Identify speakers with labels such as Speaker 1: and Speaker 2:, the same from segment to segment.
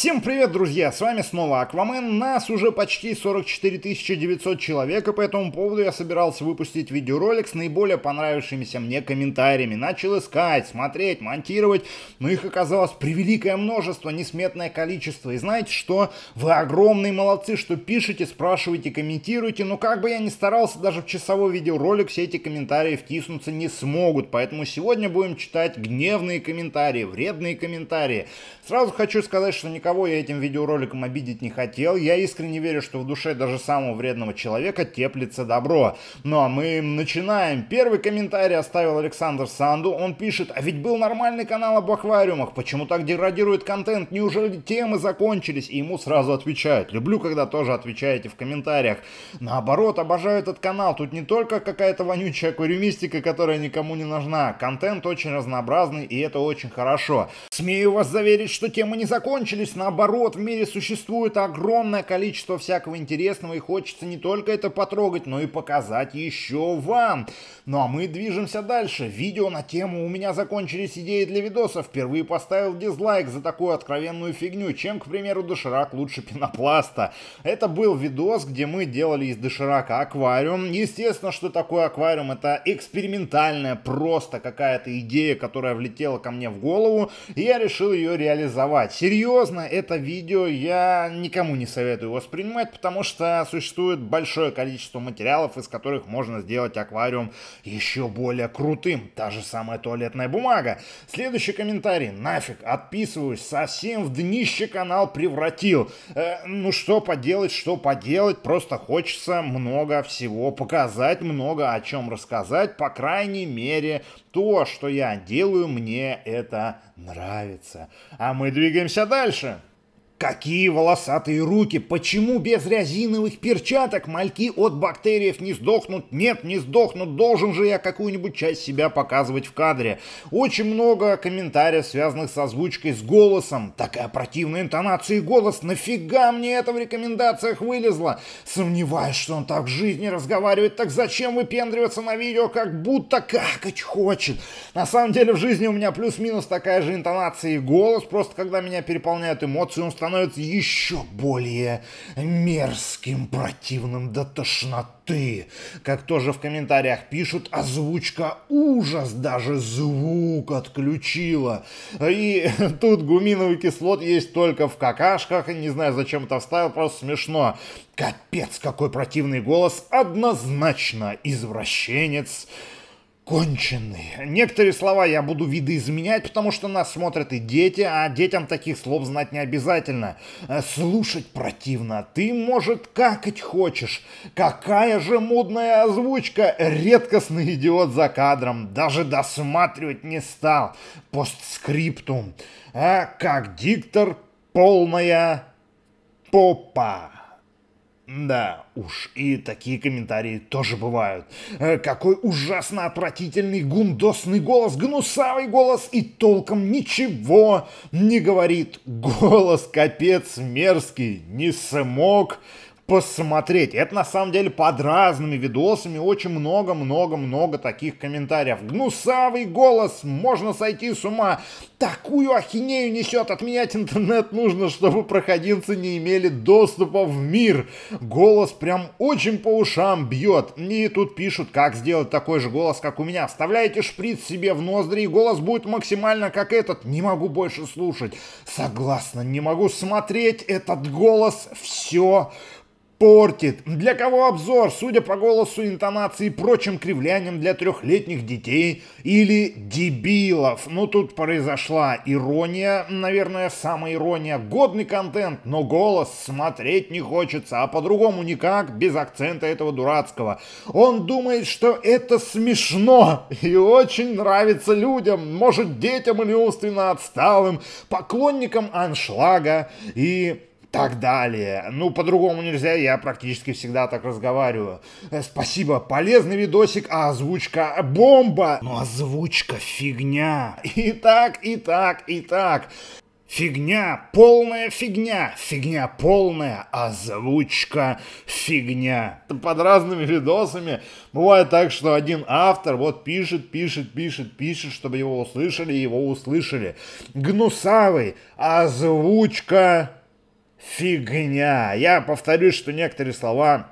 Speaker 1: Всем привет, друзья! С вами снова Аквамен. Нас уже почти 44 900 человек, и по этому поводу я собирался выпустить видеоролик с наиболее понравившимися мне комментариями. Начал искать, смотреть, монтировать, но их оказалось превеликое множество, несметное количество. И знаете что? Вы огромные молодцы, что пишете, спрашиваете, комментируете, но как бы я ни старался, даже в часовой видеоролик все эти комментарии втиснуться не смогут. Поэтому сегодня будем читать гневные комментарии, вредные комментарии. Сразу хочу сказать, что никак никого я этим видеороликом обидеть не хотел. Я искренне верю, что в душе даже самого вредного человека теплится добро. Ну а мы начинаем. Первый комментарий оставил Александр Санду. Он пишет, а ведь был нормальный канал об аквариумах. Почему так деградирует контент? Неужели темы закончились? И ему сразу отвечают. Люблю, когда тоже отвечаете в комментариях. Наоборот, обожаю этот канал. Тут не только какая-то вонючая аквариумистика, которая никому не нужна. Контент очень разнообразный, и это очень хорошо. Смею вас заверить, что темы не закончились, наоборот, в мире существует огромное количество всякого интересного, и хочется не только это потрогать, но и показать еще вам. Ну а мы движемся дальше. Видео на тему «У меня закончились идеи для видосов. впервые поставил дизлайк за такую откровенную фигню, чем, к примеру, доширак лучше пенопласта. Это был видос, где мы делали из доширака аквариум. Естественно, что такой аквариум? Это экспериментальная просто какая-то идея, которая влетела ко мне в голову, и я решил ее реализовать. Серьезно, это видео я никому не советую воспринимать, потому что существует большое количество материалов, из которых можно сделать аквариум еще более крутым. Та же самая туалетная бумага. Следующий комментарий. Нафиг, отписываюсь, совсем в днище канал превратил. Э, ну что поделать, что поделать, просто хочется много всего показать, много о чем рассказать, по крайней мере то, что я делаю, мне это нравится. А мы двигаемся дальше. Какие волосатые руки! Почему без резиновых перчаток мальки от бактериев не сдохнут? Нет, не сдохнут, должен же я какую-нибудь часть себя показывать в кадре. Очень много комментариев, связанных с озвучкой с голосом. Такая противная интонация и голос, нафига мне это в рекомендациях вылезло? Сомневаюсь, что он так в жизни разговаривает, так зачем выпендриваться на видео, как будто какать хочет? На самом деле в жизни у меня плюс-минус такая же интонация и голос, просто когда меня переполняют эмоции, он становится становится еще более мерзким, противным до тошноты. Как тоже в комментариях пишут, озвучка ужас, даже звук отключила. И тут гуминовый кислот есть только в какашках, не знаю, зачем это вставил, просто смешно. Капец, какой противный голос, однозначно извращенец конченые. Некоторые слова я буду видоизменять, потому что нас смотрят и дети, а детям таких слов знать не обязательно. Э, слушать противно. Ты, может, какать хочешь. Какая же модная озвучка. Редкостный идиот за кадром. Даже досматривать не стал. Постскриптум. А как диктор полная попа. Да уж, и такие комментарии тоже бывают. Э, какой ужасно отвратительный гундосный голос, гнусавый голос и толком ничего не говорит. Голос капец мерзкий, не смог посмотреть. Это на самом деле под разными видосами очень много-много-много таких комментариев. Гнусавый голос, можно сойти с ума. Такую ахинею несет, отменять интернет нужно, чтобы проходинцы не имели доступа в мир. Голос прям очень по ушам бьет. И тут пишут, как сделать такой же голос, как у меня. Вставляете шприц себе в ноздри, и голос будет максимально как этот. Не могу больше слушать. Согласна, не могу смотреть этот голос. Все портит. Для кого обзор, судя по голосу, интонации и прочим кривляниям для трехлетних детей или дебилов. Ну тут произошла ирония, наверное, самая ирония. Годный контент, но голос смотреть не хочется, а по-другому никак, без акцента этого дурацкого. Он думает, что это смешно и очень нравится людям, может детям или умственно отсталым, поклонникам аншлага и так далее. Ну, по-другому нельзя, я практически всегда так разговариваю. Э, спасибо, полезный видосик, а озвучка бомба, но ну, озвучка фигня. И так, и так, и так. Фигня, полная фигня, фигня полная, озвучка фигня. Под разными видосами бывает так, что один автор вот пишет, пишет, пишет, пишет, чтобы его услышали, его услышали. Гнусавый, озвучка Фигня. Я повторюсь, что некоторые слова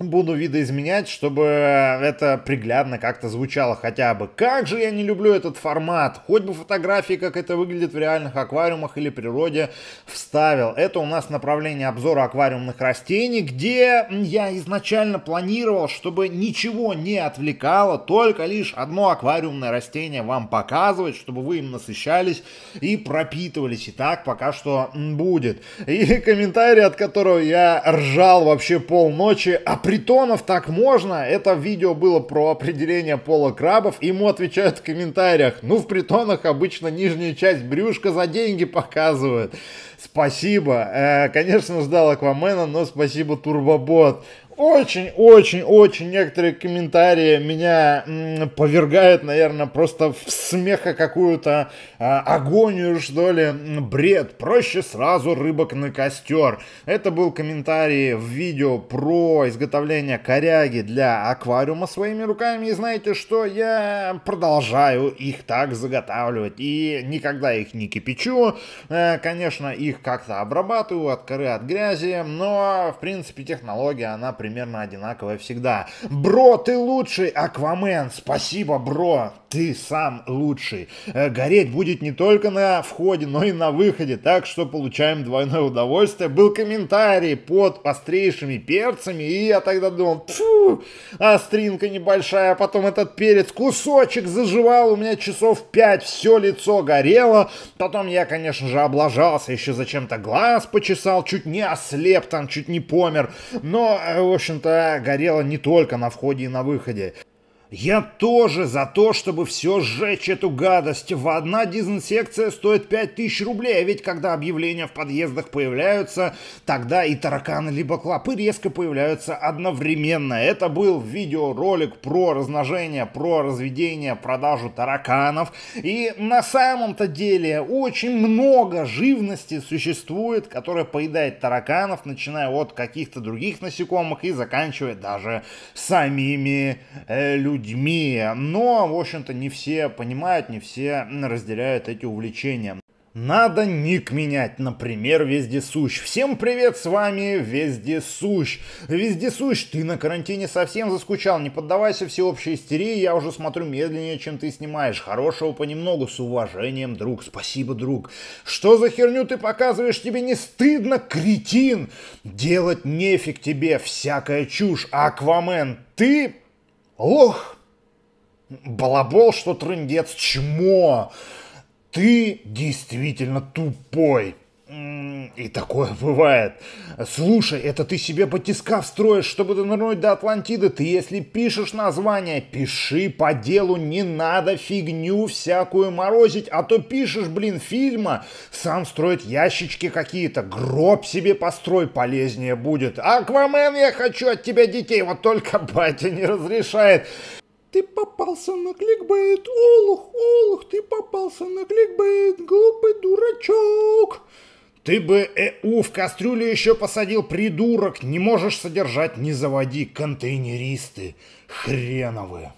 Speaker 1: буду видоизменять, чтобы это приглядно как-то звучало хотя бы. Как же я не люблю этот формат. Хоть бы фотографии, как это выглядит в реальных аквариумах или природе, вставил. Это у нас направление обзора аквариумных растений, где я изначально планировал, чтобы ничего не отвлекало, только лишь одно аквариумное растение вам показывать, чтобы вы им насыщались и пропитывались. И так пока что будет. И комментарий, от которого я ржал вообще полночи, а притонов так можно? Это видео было про определение пола крабов. Ему отвечают в комментариях. Ну, в притонах обычно нижняя часть брюшка за деньги показывают. Спасибо. Э, конечно, ждал Аквамена, но спасибо Турбобот. Очень-очень-очень некоторые комментарии меня м, повергают, наверное, просто в смеха какую-то э, агонию, что ли, бред. Проще сразу рыбок на костер. Это был комментарий в видео про изготовление коряги для аквариума своими руками. И знаете что, я продолжаю их так заготавливать. И никогда их не кипячу. Э, конечно, их как-то обрабатываю от коры, от грязи. Но, в принципе, технология, она примерно одинаковая всегда. Бро, ты лучший, Аквамен, спасибо, бро ты сам лучший. Э, гореть будет не только на входе, но и на выходе, так что получаем двойное удовольствие. Был комментарий под острейшими перцами, и я тогда думал, фу, остринка а небольшая, а потом этот перец, кусочек заживал у меня часов 5, все лицо горело. Потом я, конечно же, облажался, еще зачем-то глаз почесал, чуть не ослеп там, чуть не помер. Но, э, в общем-то, горело не только на входе и на выходе. Я тоже за то, чтобы все сжечь эту гадость. В одна дезинсекция стоит 5000 рублей, а ведь когда объявления в подъездах появляются, тогда и тараканы, либо клопы резко появляются одновременно. Это был видеоролик про размножение, про разведение, продажу тараканов. И на самом-то деле очень много живности существует, которая поедает тараканов, начиная от каких-то других насекомых и заканчивая даже самими э, людьми людьми. Но, в общем-то, не все понимают, не все разделяют эти увлечения. Надо ник менять, например, Вездесущ. Всем привет, с вами Вездесущ. Вездесущ, ты на карантине совсем заскучал, не поддавайся всеобщей истерии, я уже смотрю медленнее, чем ты снимаешь. Хорошего понемногу, с уважением, друг. Спасибо, друг. Что за херню ты показываешь? Тебе не стыдно, кретин? Делать нефиг тебе, всякая чушь. Аквамен, ты Ох, балабол, что трындец, чмо, ты действительно тупой. И такое бывает. Слушай, это ты себе батиска встроишь, чтобы донырнуть до Атлантиды. Ты если пишешь название, пиши по делу, не надо фигню всякую морозить. А то пишешь, блин, фильма, сам строит ящички какие-то, гроб себе построй, полезнее будет. Аквамен, я хочу от тебя детей, вот только батя не разрешает. Ты попался на кликбейт, олух, олух, ты попался на кликбейт, глупый дурачок. Ты бы ЭУ в кастрюлю еще посадил, придурок! Не можешь содержать, не заводи, контейнеристы хреновые!»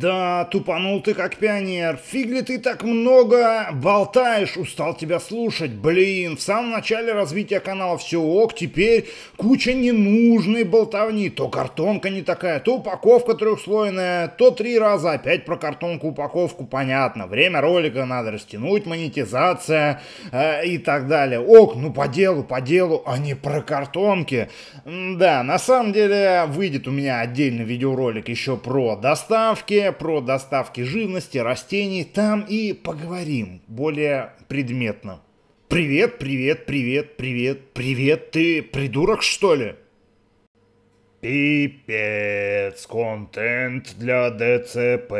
Speaker 1: «Да, тупанул ты как пионер. Фигли ты так много болтаешь? Устал тебя слушать. Блин, в самом начале развития канала все ок, теперь куча ненужной болтовни. То картонка не такая, то упаковка трехслойная, то три раза опять про картонку, упаковку. Понятно, время ролика надо растянуть, монетизация э, и так далее. Ок, ну по делу, по делу, а не про картонки. да, на самом деле выйдет у меня отдельный видеоролик еще про доставки, про доставки живности, растений, там и поговорим более предметно. «Привет, привет, привет, привет, привет, ты придурок, что ли?» Пипец, контент для ДЦП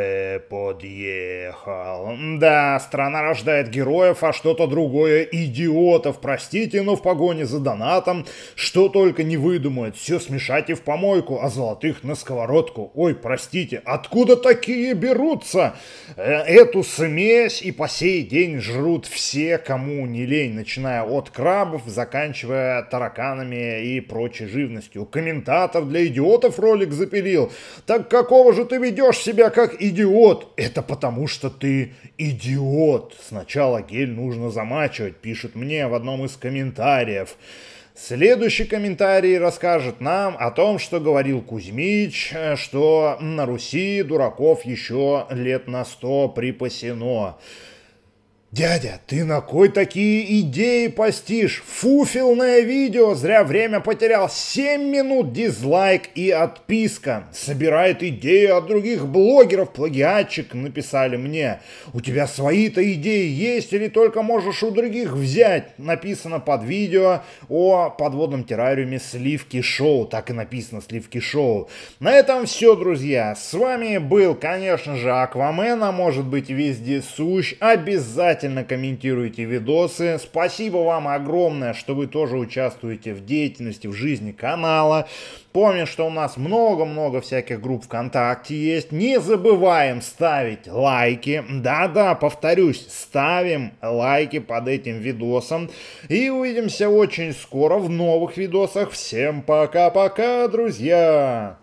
Speaker 1: подъехал. Да, страна рождает героев, а что-то другое идиотов, простите, но в погоне за донатом что только не выдумают. Все смешать и в помойку, а золотых на сковородку. Ой, простите, откуда такие берутся? Э, эту смесь и по сей день жрут все, кому не лень, начиная от крабов, заканчивая тараканами и прочей живностью. Комментатор для идиотов ролик запилил. Так какого же ты ведешь себя как идиот? Это потому что ты идиот. Сначала гель нужно замачивать, пишет мне в одном из комментариев. Следующий комментарий расскажет нам о том, что говорил Кузьмич, что на Руси дураков еще лет на сто припасено. «Дядя, ты на кой такие идеи постишь? Фуфилное видео! Зря время потерял! 7 минут дизлайк и отписка! Собирает идеи от других блогеров, плагиатчик, написали мне. У тебя свои-то идеи есть или только можешь у других взять?» Написано под видео о подводном террариуме «Сливки Шоу». Так и написано «Сливки Шоу». На этом все, друзья. С вами был, конечно же, Аквамен, а может быть везде сущ. Обязательно обязательно комментируйте видосы. Спасибо вам огромное, что вы тоже участвуете в деятельности, в жизни канала. Помню, что у нас много-много всяких групп ВКонтакте есть. Не забываем ставить лайки. Да-да, повторюсь, ставим лайки под этим видосом. И увидимся очень скоро в новых видосах. Всем пока-пока, друзья!